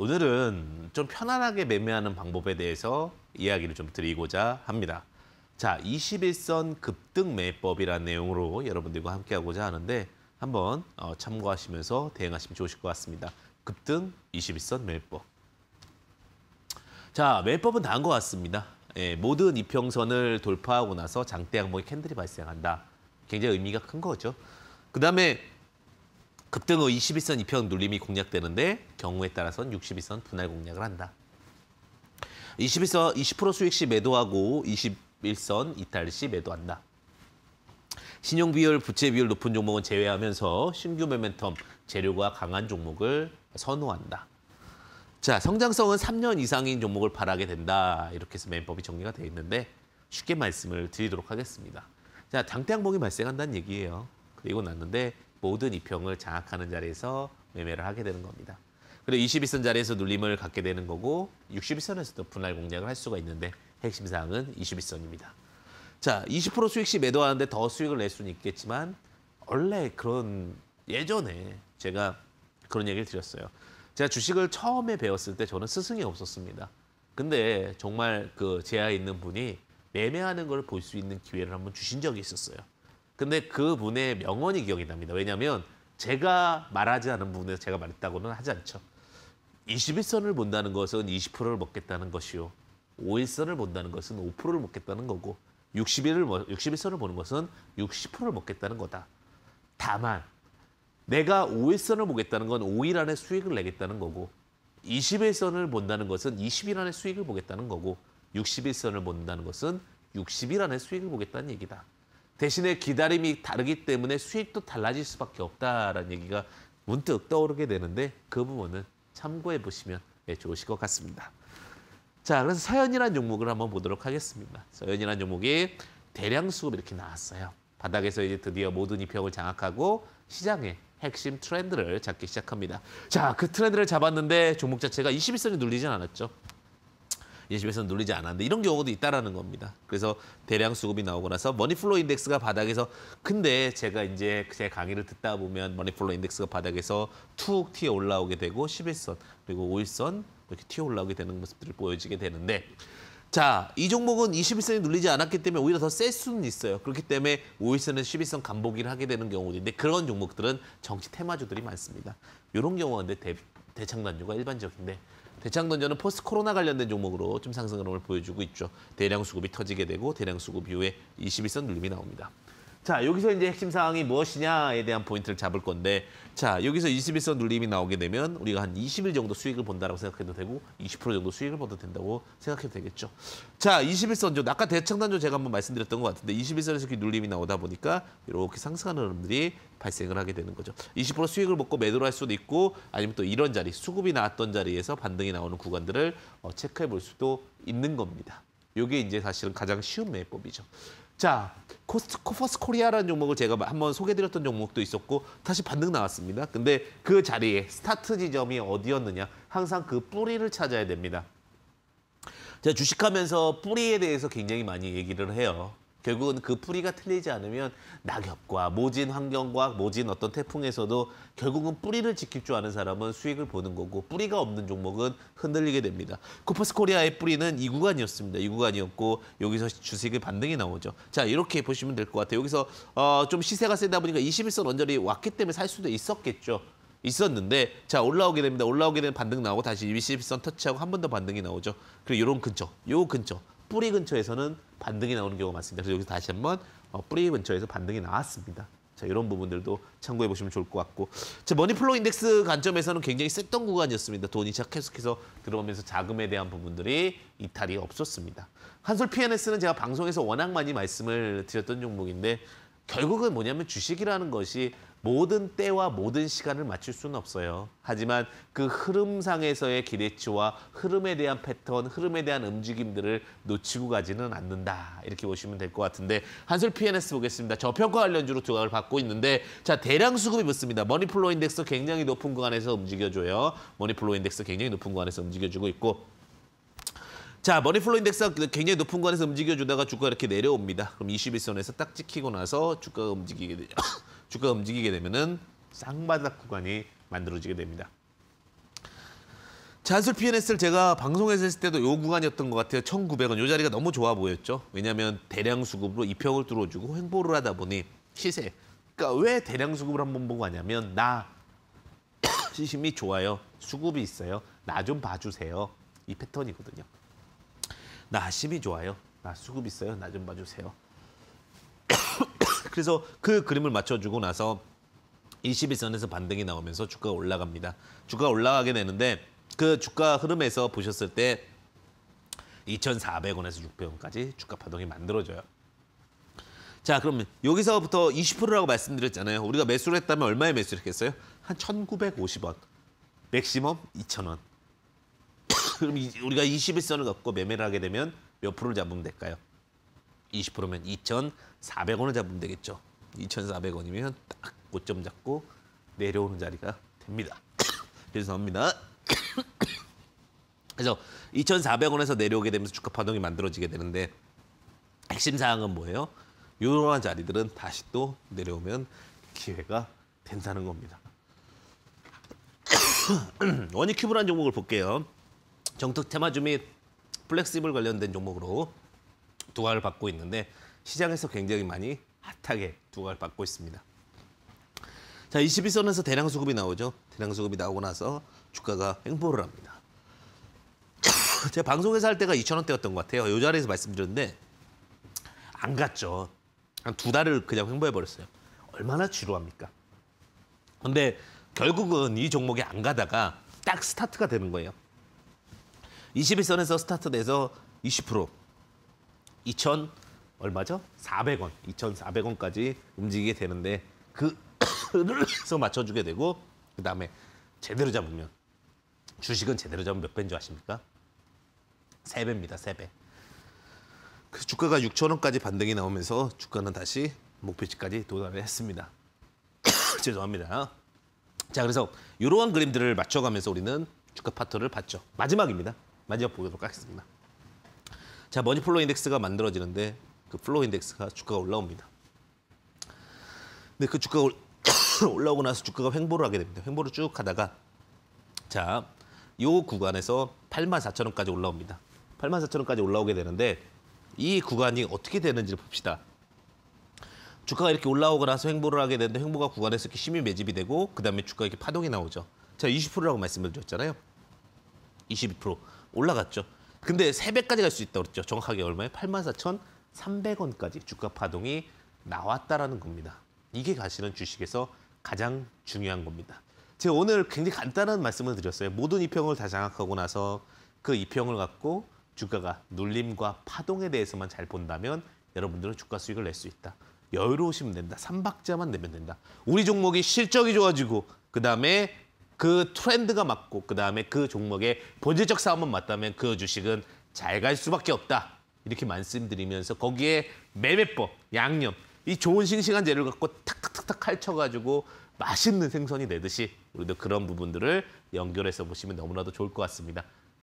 오늘은 좀 편안하게 매매하는 방법에 대해서 이야기를 좀 드리고자 합니다. 자, 21선 급등 매법이라는 내용으로 여러분들과 함께 하고자 하는데 한번 어, 참고하시면서 대응하시면 좋으실 것 같습니다. 급등 21선 매법. 자, 매법은 다음것 같습니다. 예, 모든 이평선을 돌파하고 나서 장대 항목의 캔들이 발생한다. 굉장히 의미가 큰 거죠. 그 다음에 급등어 21선 이평 눌림이 공략되는데 경우에 따라선 62선 분할 공략을 한다. 21선 20% 수익 시 매도하고 21선 이탈 시 매도한다. 신용 비율, 부채 비율 높은 종목은 제외하면서 신규 매멘텀 재료가 강한 종목을 선호한다. 자, 성장성은 3년 이상인 종목을 바라게 된다. 이렇게 해서 맨법이 정리가 되어 있는데 쉽게 말씀을 드리도록 하겠습니다. 자, 장대 항복이 발생한다는 얘기예요. 그리고 났는데 모든 이평을 장악하는 자리에서 매매를 하게 되는 겁니다. 그리고 22선 자리에서 눌림을 갖게 되는 거고 62선에서도 분할 공략을 할 수가 있는데 핵심 사항은 22선입니다. 자, 20% 수익시 매도하는데 더 수익을 낼 수는 있겠지만 원래 그런 예전에 제가 그런 얘기를 드렸어요. 제가 주식을 처음에 배웠을 때 저는 스승이 없었습니다. 근데 정말 그 제아에 있는 분이 매매하는 걸 볼 수 있는 기회를 한번 주신 적이 있었어요. 근데 그분의 명언이 기억이 납니다. 왜냐하면 제가 말하지 않은 부분에서 제가 말했다고는 하지 않죠. 21선을 본다는 것은 20%를 먹겠다는 것이요. 5일선을 본다는 것은 5%를 먹겠다는 거고 60일을 61선을 보는 것은 60%를 먹겠다는 거다. 다만 내가 5일선을 보겠다는 건 5일 안에 수익을 내겠다는 거고 20일선을 본다는 것은 20일 안에 수익을 보겠다는 거고 60일선을 본다는 것은 60일 안에 수익을 보겠다는 얘기다. 대신에 기다림이 다르기 때문에 수익도 달라질 수밖에 없다라는 얘기가 문득 떠오르게 되는데 그 부분은 참고해 보시면 예, 좋으실 것 같습니다. 자, 그래서 서현이라는 종목을 한번 보도록 하겠습니다. 서현이라는 종목이 대량 수급 이렇게 나왔어요. 바닥에서 이제 드디어 모든 이평을 장악하고 시장의 핵심 트렌드를 잡기 시작합니다. 자, 그 트렌드를 잡았는데 종목 자체가 21선이 눌리진 않았죠. 예집에서 눌리지 않았는데 이런 경우도 있다라는 겁니다. 그래서 대량 수급이 나오고 나서 머니플로 인덱스가 바닥에서 근데 제가 이제 제 강의를 듣다 보면 머니플로 인덱스가 바닥에서 툭 튀어 올라오게 되고 11선 그리고 5일선 이렇게 튀어 올라오게 되는 모습들을 보여지게 되는데 자, 이 종목은 21선이 눌리지 않았기 때문에 오히려 더 셀 수는 있어요. 그렇기 때문에 5일선은 11선 간보기를 하게 되는 경우도 있는데 그런 종목들은 정치 테마주들이 많습니다. 이런 경우가 대, 대창단주가 일반적인데 대창던전은 포스트 코로나 관련된 종목으로 좀 상승 흐름을 보여주고 있죠. 대량 수급이 터지게 되고 대량 수급 이후에 21선 눌림이 나옵니다. 자, 여기서 이제 핵심 사항이 무엇이냐에 대한 포인트를 잡을 건데 자, 여기서 21선 눌림이 나오게 되면 우리가 한 20일 정도 수익을 본다라고 생각해도 되고 20% 정도 수익을 봐도 된다고 생각해도 되겠죠. 자, 21선조 아까 대청단조 제가 한번 말씀드렸던 것 같은데 21선에서 이렇게 눌림이 나오다 보니까 이렇게 상승하는 흐름들이 발생을 하게 되는 거죠. 20% 수익을 먹고 매도를 할 수도 있고 아니면 또 이런 자리, 수급이 나왔던 자리에서 반등이 나오는 구간들을 어, 체크해 볼 수도 있는 겁니다. 이게 이제 사실은 가장 쉬운 매매법이죠. 자, 코스트코 퍼스 코리아라는 종목을 제가 한번 소개드렸던 종목도 있었고 다시 반등 나왔습니다. 근데 그 자리에 스타트 지점이 어디였느냐? 항상 그 뿌리를 찾아야 됩니다. 제가 주식하면서 뿌리에 대해서 굉장히 많이 얘기를 해요. 결국은 그 뿌리가 틀리지 않으면 낙엽과 모진 환경과 모진 어떤 태풍에서도 결국은 뿌리를 지킬 줄 아는 사람은 수익을 보는 거고 뿌리가 없는 종목은 흔들리게 됩니다. 코퍼스 코리아의 뿌리는 이 구간이었습니다. 이 구간이었고 여기서 주식의 반등이 나오죠. 자 이렇게 보시면 될 것 같아요. 여기서 어, 좀 시세가 세다 보니까 21선 원저리 왔기 때문에 살 수도 있었겠죠. 있었는데 자 올라오게 됩니다. 올라오게 되면 반등 나오고 다시 21선 터치하고 한 번 더 반등이 나오죠. 그리고 이런 근처, 요 근처 뿌리 근처에서는 반등이 나오는 경우가 많습니다. 그래서 여기서 다시 한번 어, 뿌리 근처에서 반등이 나왔습니다. 자, 이런 부분들도 참고해 보시면 좋을 것 같고 자, 머니플로 우 인덱스 관점에서는 굉장히 셌던 구간이었습니다. 돈이 계속해서 들어오면서 자금에 대한 부분들이 이탈이 없었습니다. 한솔 PNS는 제가 방송에서 워낙 많이 말씀을 드렸던 종목인데 결국은 뭐냐면 주식이라는 것이 모든 때와 모든 시간을 맞출 수는 없어요. 하지만 그 흐름상에서의 기대치와 흐름에 대한 패턴, 흐름에 대한 움직임들을 놓치고 가지는 않는다. 이렇게 보시면 될 것 같은데 한솔 PNS 보겠습니다. 저평가 관련주로 조각을 받고 있는데 자 대량 수급이 붙습니다. 머니플로 인덱스 굉장히 높은 구간에서 움직여줘요. 머니플로 인덱스 굉장히 높은 구간에서 움직여주고 있고 자, 머니플로 인덱스가 굉장히 높은 구간에서 움직여주다가 주가가 이렇게 내려옵니다. 그럼 21선에서 딱 찍히고 나서 주가가 움직이게 되죠. 주가가 움직이게 되면은 쌍바닥 구간이 만들어지게 됩니다. 잔술 PNS를 제가 방송에서 했을 때도 요 구간이었던 것 같아요. 1,900원. 요 자리가 너무 좋아 보였죠. 왜냐하면 대량 수급으로 입형을 뚫어주고 횡보를 하다 보니 시세. 그러니까 왜 대량 수급을 한번 보고 하냐면 나 시심이 좋아요. 수급이 있어요. 나 좀 봐주세요. 이 패턴이거든요. 나 심이 좋아요. 나 수급 있어요. 나 좀 봐주세요. 그래서 그 그림을 맞춰주고 나서 21선에서 반등이 나오면서 주가가 올라갑니다. 주가가 올라가게 되는데 그 주가 흐름에서 보셨을 때 2,400원에서 600원까지 주가 파동이 만들어져요. 자, 그러면 여기서부터 20%라고 말씀드렸잖아요. 우리가 매수를 했다면 얼마에 매수를 했겠어요? 한 1,950원. 맥시멈 2,000원. 그럼 우리가 21선을 갖고 매매를 하게 되면 몇 프로를 잡으면 될까요? 20%면 2,400원을 잡으면 되겠죠. 2,400원이면 딱 고점 잡고 내려오는 자리가 됩니다. 죄송합니다. 그래서 2,400원에서 내려오게 되면서 주가 파동이 만들어지게 되는데 핵심 사항은 뭐예요? 이러한 자리들은 다시 또 내려오면 기회가 된다는 겁니다. 원익큐브라는 종목을 볼게요. 정특 테마주 및 플렉시블 관련된 종목으로 두각을 받고 있는데 시장에서 굉장히 많이 핫하게 두각을 받고 있습니다. 자, 22선에서 대량 수급이 나오죠. 대량 수급이 나오고 나서 주가가 횡보를 합니다. 제가 방송에서 할 때가 2,000원대였던 것 같아요. 이 자리에서 말씀드렸는데 안 갔죠. 한 두 달을 그냥 횡보해버렸어요. 얼마나 지루합니까? 근데 결국은 이 종목이 안 가다가 딱 스타트가 되는 거예요. 21선에서 스타트 돼서 2천 얼마죠? 400원, 2,400원까지 움직이게 되는데 그를서 맞춰주게 되고 그 다음에 제대로 잡으면 주식은 제대로 잡으면 몇 배인 줄 아십니까? 3배입니다, 3배. 그 주가가 6천원까지 반등이 나오면서 주가는 다시 목표치까지 도달을 했습니다. 죄송합니다. 자, 그래서 이러한 그림들을 맞춰가면서 우리는 주가 파트를 봤죠. 마지막입니다. 마지막 보도록 하겠습니다. 자, 머니 플로 인덱스가 만들어지는데 그 플로 인덱스가 주가가 올라옵니다. 근데 그 주가가 올, 올라오고 나서 주가가 횡보를 하게 됩니다. 횡보를 쭉 하다가 자, 요 구간에서 84,000원까지 올라옵니다. 84,000원까지 올라오게 되는데 이 구간이 어떻게 되는지를 봅시다. 주가가 이렇게 올라오고 나서 횡보를 하게 되는데 횡보가 구간에서 이렇게 심히 매집이 되고 그다음에 주가가 이렇게 파동이 나오죠. 자, 20%라고 말씀을 드렸잖아요. 22% 올라갔죠. 근데 세배까지 갈 수 있다고 그랬죠. 정확하게 얼마에? 84,300원까지 주가 파동이 나왔다라는 겁니다. 이게 가시는 주식에서 가장 중요한 겁니다. 제가 오늘 굉장히 간단한 말씀을 드렸어요. 모든 이평을 다 장악하고 나서 그 이평을 갖고 주가가 눌림과 파동에 대해서만 잘 본다면 여러분들은 주가 수익을 낼 수 있다. 여유로우시면 된다. 삼박자만 내면 된다. 우리 종목이 실적이 좋아지고 그다음에 그 트렌드가 맞고 그다음에 그 종목의 본질적 싸움은 맞다면 그 주식은 잘 갈 수밖에 없다. 이렇게 말씀드리면서 거기에 매매법, 양념, 이 좋은 싱싱한 재료를 갖고 탁탁탁탁 칼쳐가지고 맛있는 생선이 되듯이 우리도 그런 부분들을 연결해서 보시면 너무나도 좋을 것 같습니다.